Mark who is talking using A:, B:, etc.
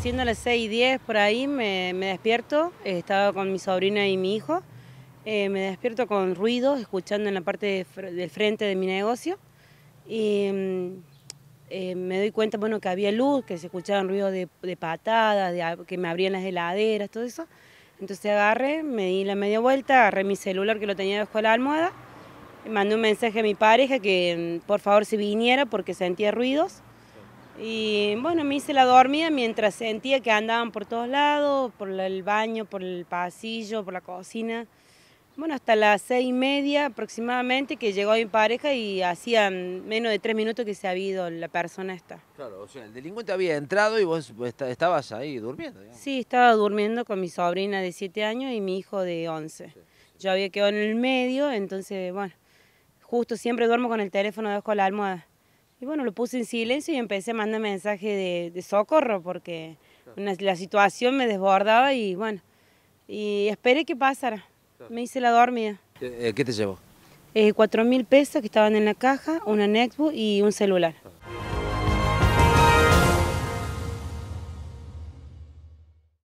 A: siendo las 6 y 10 por ahí me, me despierto, estaba con mi sobrina y mi hijo, eh, me despierto con ruidos, escuchando en la parte del frente de mi negocio y mm, eh, me doy cuenta bueno, que había luz, que se escuchaban ruidos de, patadas, de, que me abrían las heladeras, todo eso. Entonces agarré, me di la media vuelta, agarré mi celular que lo tenía bajo la almohada, mandé un mensaje a mi pareja que mm, por favor se viniera porque sentía ruidos. Y bueno, me hice la dormida mientras sentía que andaban por todos lados, por el baño, por el pasillo, por la cocina. Bueno, hasta las seis y media aproximadamente que llegó mi pareja y hacía menos de tres minutos que se había ido la persona esta. Claro, o sea, el
B: delincuente había entrado y vos estabas ahí durmiendo.
A: Sí, estaba durmiendo con mi sobrina de siete años y mi hijo de once. Yo había quedado en el medio, entonces, bueno, justo siempre duermo con el teléfono dejo la almohada. Y bueno, lo puse en silencio y empecé a mandar mensajes de, socorro porque la situación me desbordaba y bueno, y esperé que pasara. Me hice la dormida.
C: ¿Qué eh, te llevó?
A: Eh, cuatro mil pesos que estaban en la caja, una netbook y un celular.